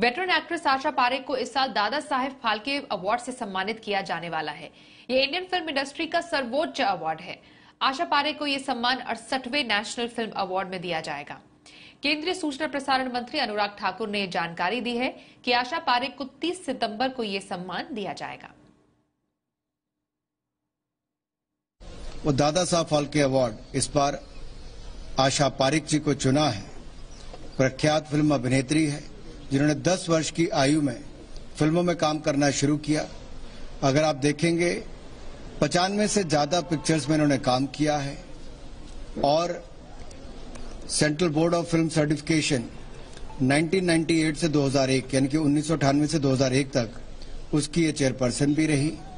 veteran actress आशा पारेख को इस साल दादा साहेब फालके अवार्ड से सम्मानित किया जाने वाला है ये इंडियन फिल्म इंडस्ट्री का सर्वोच्च अवार्ड है आशा पारेख को यह सम्मान अड़सठवें नेशनल फिल्म अवार्ड में दिया जाएगा केंद्रीय सूचना प्रसारण मंत्री अनुराग ठाकुर ने जानकारी दी है कि आशा पारेख को 30 सितंबर को यह सम्मान दिया जाएगा वो दादा साहब फालके अवार्ड इस बार आशा पारिक जी को चुना है प्रख्यात फिल्म अभिनेत्री है जिन्होंने 10 वर्ष की आयु में फिल्मों में काम करना शुरू किया अगर आप देखेंगे पचानवे से ज्यादा पिक्चर्स में इन्होंने काम किया है और central board of film certification 1998 से 2001 यानी कि उन्नीस से 2001 तक उसकी ये चेयरपर्सन भी रही